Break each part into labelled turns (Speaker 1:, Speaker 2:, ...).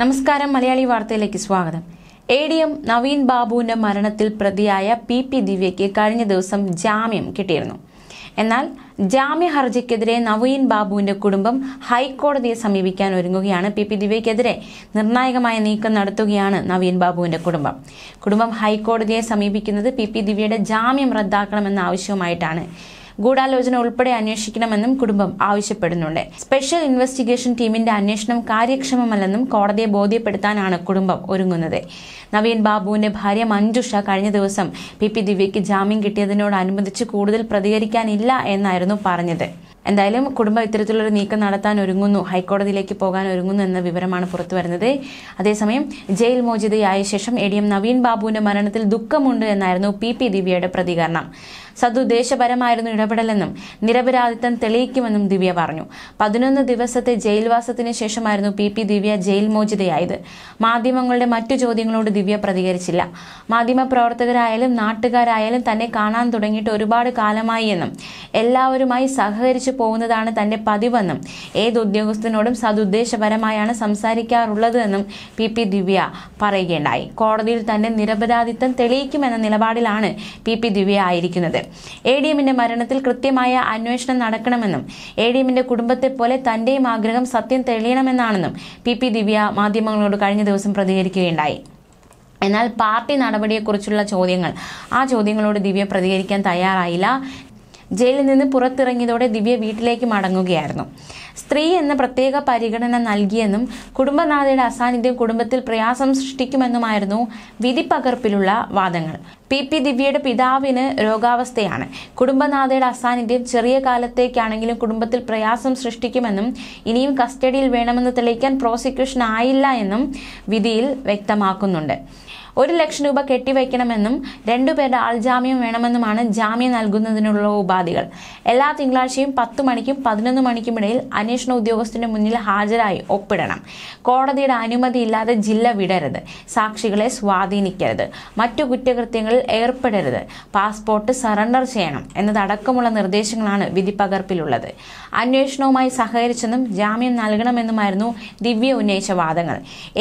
Speaker 1: നമസ്കാരം മലയാളി വാർത്തയിലേക്ക് സ്വാഗതം എ ഡി എം നവീൻ ബാബുവിന്റെ മരണത്തിൽ പ്രതിയായ പി പി ദിവ്യയ്ക്ക് കഴിഞ്ഞ ദിവസം ജാമ്യം കിട്ടിയിരുന്നു എന്നാൽ ജാമ്യ ഹർജിക്കെതിരെ നവീൻ ബാബുവിന്റെ കുടുംബം ഹൈക്കോടതിയെ സമീപിക്കാൻ ഒരുങ്ങുകയാണ് പി പി ദിവ്യയ്ക്കെതിരെ നിർണായകമായ നീക്കം നടത്തുകയാണ് നവീൻ ബാബുവിന്റെ കുടുംബം കുടുംബം ഹൈക്കോടതിയെ സമീപിക്കുന്നത് പി പി ദിവ്യയുടെ ജാമ്യം റദ്ദാക്കണമെന്ന ആവശ്യവുമായിട്ടാണ് ഗൂഢാലോചന ഉൾപ്പെടെ അന്വേഷിക്കണമെന്നും കുടുംബം ആവശ്യപ്പെടുന്നുണ്ട് സ്പെഷ്യൽ ഇൻവെസ്റ്റിഗേഷൻ ടീമിന്റെ അന്വേഷണം കാര്യക്ഷമമല്ലെന്നും കോടതിയെ ബോധ്യപ്പെടുത്താനാണ് കുടുംബം ഒരുങ്ങുന്നത് നവീൻ ബാബുവിന്റെ ഭാര്യ മഞ്ജുഷ കഴിഞ്ഞ ദിവസം പി പി ദിവ്യയ്ക്ക് ജാമ്യം കിട്ടിയതിനോടനുബന്ധിച്ച് കൂടുതൽ പ്രതികരിക്കാനില്ല എന്നായിരുന്നു പറഞ്ഞത് എന്തായാലും കുടുംബം ഇത്തരത്തിലൊരു നീക്കം നടത്താൻ ഒരുങ്ങുന്നു ഹൈക്കോടതിയിലേക്ക് പോകാൻ ഒരുങ്ങുന്നു എന്ന വിവരമാണ് പുറത്തു വരുന്നത് അതേസമയം ജയിൽ മോചിതയായ ശേഷം എ ഡി എം നവീൻ ബാബുവിന്റെ മരണത്തിൽ ദുഃഖമുണ്ട് എന്നായിരുന്നു പി പി ദിവ്യയുടെ പ്രതികരണം സതുദ്ദേശപരമായിരുന്നു ഇടപെടലെന്നും നിരപരാധിത്വം തെളിയിക്കുമെന്നും ദിവ്യ പറഞ്ഞു പതിനൊന്ന് ദിവസത്തെ ജയിൽവാസത്തിന് ശേഷമായിരുന്നു പി പി ദിവ്യ ജയിൽ മോചിതയായത് മാധ്യമങ്ങളുടെ മറ്റു ചോദ്യങ്ങളോട് ദിവ്യ പ്രതികരിച്ചില്ല മാധ്യമപ്രവർത്തകരായാലും നാട്ടുകാരായാലും തന്നെ കാണാൻ തുടങ്ങിയിട്ട് ഒരുപാട് കാലമായി എന്നും എല്ലാവരുമായി സഹകരിച്ചു പോകുന്നതാണ് തന്റെ പതിവെന്നും ഏത് ഉദ്യോഗസ്ഥനോടും സതുദ്ദേശപരമായാണ് സംസാരിക്കാറുള്ളത് എന്നും പി പി ദിവ്യ പറയുകയുണ്ടായി കോടതിയിൽ തന്റെ നിരപരാധിത്വം തെളിയിക്കുമെന്ന നിലപാടിലാണ് പി പി ദിവ്യ ആയിരിക്കുന്നത് എ ഡി എമ്മിന്റെ മരണത്തിൽ കൃത്യമായ അന്വേഷണം നടക്കണമെന്നും എ ഡി എമ്മിന്റെ കുടുംബത്തെ പോലെ തന്റെയും ആഗ്രഹം സത്യം തെളിയണമെന്നാണെന്നും പി പി ദിവ്യ മാധ്യമങ്ങളോട് കഴിഞ്ഞ ദിവസം പ്രതികരിക്കുകയുണ്ടായി എന്നാൽ പാർട്ടി നടപടിയെക്കുറിച്ചുള്ള ചോദ്യങ്ങൾ ആ ചോദ്യങ്ങളോട് ദിവ്യ പ്രതികരിക്കാൻ തയ്യാറായില്ല ജയിലിൽ നിന്ന് പുറത്തിറങ്ങിയതോടെ ദിവ്യ വീട്ടിലേക്ക് മടങ്ങുകയായിരുന്നു സ്ത്രീ എന്ന പ്രത്യേക പരിഗണന നൽകിയെന്നും കുടുംബനാഥയുടെ അസാന്നിധ്യം കുടുംബത്തിൽ പ്രയാസം സൃഷ്ടിക്കുമെന്നുമായിരുന്നു വിധി പകർപ്പിലുള്ള വാദങ്ങൾ പി പി ദിവ്യയുടെ പിതാവിന് രോഗാവസ്ഥയാണ് കുടുംബനാഥയുടെ അസാന്നിധ്യം ചെറിയ കാലത്തേക്കാണെങ്കിലും കുടുംബത്തിൽ പ്രയാസം സൃഷ്ടിക്കുമെന്നും ഇനിയും കസ്റ്റഡിയിൽ വേണമെന്ന് തെളിയിക്കാൻ പ്രോസിക്യൂഷൻ ആയില്ല എന്നും വിധിയിൽ വ്യക്തമാക്കുന്നുണ്ട് ഒരു ലക്ഷം രൂപ കെട്ടിവയ്ക്കണമെന്നും രണ്ടുപേരുടെ ആൾജാമ്യം വേണമെന്നുമാണ് ജാമ്യം നൽകുന്നതിനുള്ള ഉപാധികൾ എല്ലാ തിങ്കളാഴ്ചയും പത്ത് മണിക്കും പതിനൊന്ന് മണിക്കും ഇടയിൽ അന്വേഷണ ഉദ്യോഗസ്ഥന്റെ മുന്നിൽ ഹാജരായി ഒപ്പിടണം കോടതിയുടെ അനുമതി ഇല്ലാതെ ജില്ല വിടരുത് സാക്ഷികളെ സ്വാധീനിക്കരുത് മറ്റു കുറ്റകൃത്യങ്ങളിൽ ഏർപ്പെടരുത് പാസ്പോർട്ട് സറണ്ടർ ചെയ്യണം എന്നതടക്കമുള്ള നിർദ്ദേശങ്ങളാണ് വിധി പകർപ്പിലുള്ളത് അന്വേഷണവുമായി സഹകരിച്ചെന്നും ജാമ്യം നൽകണമെന്നുമായിരുന്നു ദിവ്യ ഉന്നയിച്ച വാദങ്ങൾ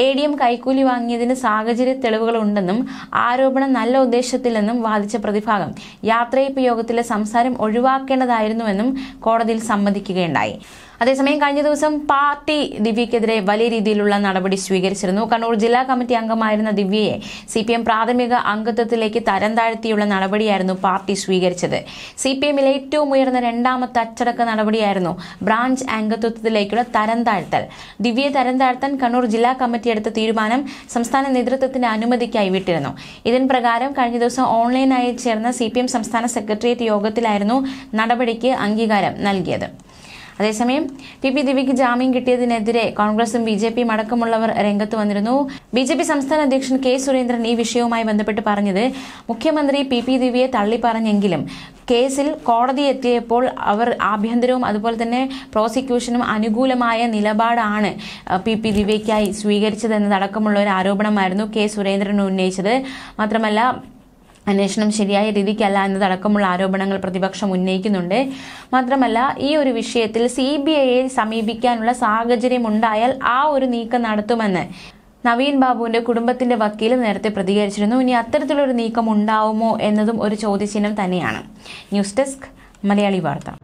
Speaker 1: എ ഡി എം കൈക്കൂലി വാങ്ങിയതിന് സാഹചര്യ തെളിവുകൾ ഉണ്ടെന്നും ആരോപണം നല്ല ഉദ്ദേശത്തിലെന്നും വാദിച്ച പ്രതിഭാഗം യാത്രയപ്പ് യോഗത്തിലെ സംസാരം ഒഴിവാക്കേണ്ടതായിരുന്നുവെന്നും കോടതിയിൽ സമ്മതിക്കുകയുണ്ടായി അതേസമയം കഴിഞ്ഞ ദിവസം പാർട്ടി ദിവ്യക്കെതിരെ വലിയ രീതിയിലുള്ള നടപടി സ്വീകരിച്ചിരുന്നു കണ്ണൂർ ജില്ലാ കമ്മിറ്റി അംഗമായിരുന്ന ദിവ്യയെ സി പി എം പ്രാഥമിക അംഗത്വത്തിലേക്ക് തരം താഴ്ത്തിയുള്ള നടപടിയായിരുന്നു പാർട്ടി സ്വീകരിച്ചത് സി പി എമ്മിലെ ഏറ്റവും ഉയർന്ന രണ്ടാമത്തെ അച്ചടക്ക നടപടിയായിരുന്നു ബ്രാഞ്ച് അംഗത്വത്തിലേക്കുള്ള തരം താഴ്ത്തൽ ദിവ്യയെ തരം താഴ്ത്താൻ കണ്ണൂർ ജില്ലാ കമ്മിറ്റി എടുത്ത തീരുമാനം സംസ്ഥാന നേതൃത്വത്തിന്റെ അനുമതിക്കായി വിട്ടിരുന്നു ഇതിന് പ്രകാരം കഴിഞ്ഞ ദിവസം ഓൺലൈനായി ചേർന്ന സി സംസ്ഥാന സെക്രട്ടേറിയറ്റ് യോഗത്തിലായിരുന്നു നടപടിക്ക് അംഗീകാരം നൽകിയത് അതേസമയം ടി പി ദിവിക്ക് ജാമ്യം കിട്ടിയതിനെതിരെ കോൺഗ്രസും ബി ജെ പിയും അടക്കമുള്ളവർ രംഗത്ത് വന്നിരുന്നു ബി ജെ പി സംസ്ഥാന അധ്യക്ഷൻ കെ സുരേന്ദ്രൻ ഈ വിഷയവുമായി ബന്ധപ്പെട്ട് പറഞ്ഞത് മുഖ്യമന്ത്രി പി പി ദിവ്യയെ തള്ളിപ്പറഞ്ഞെങ്കിലും കേസിൽ കോടതി എത്തിയപ്പോൾ അവർ ആഭ്യന്തരവും അതുപോലെ തന്നെ പ്രോസിക്യൂഷനും അനുകൂലമായ നിലപാടാണ് പി പി ദിവ്യയ്ക്കായി സ്വീകരിച്ചതെന്നതടക്കമുള്ള ഒരു ആരോപണമായിരുന്നു കെ സുരേന്ദ്രൻ ഉന്നയിച്ചത് മാത്രമല്ല അന്വേഷണം ശരിയായ രീതിക്കല്ല എന്നതടക്കമുള്ള ആരോപണങ്ങൾ പ്രതിപക്ഷം ഉന്നയിക്കുന്നുണ്ട് മാത്രമല്ല ഈ ഒരു വിഷയത്തിൽ സി ബി ഐയെ സമീപിക്കാനുള്ള സാഹചര്യം ഉണ്ടായാൽ ആ ഒരു നീക്കം നടത്തുമെന്ന് നവീൻ ബാബുവിന്റെ കുടുംബത്തിന്റെ വക്കീൽ നേരത്തെ പ്രതികരിച്ചിരുന്നു ഇനി അത്തരത്തിലൊരു നീക്കം ഉണ്ടാവുമോ എന്നതും ഒരു ചോദ്യചിഹ്നം തന്നെയാണ് ന്യൂസ് ഡെസ്ക് മലയാളി വാർത്ത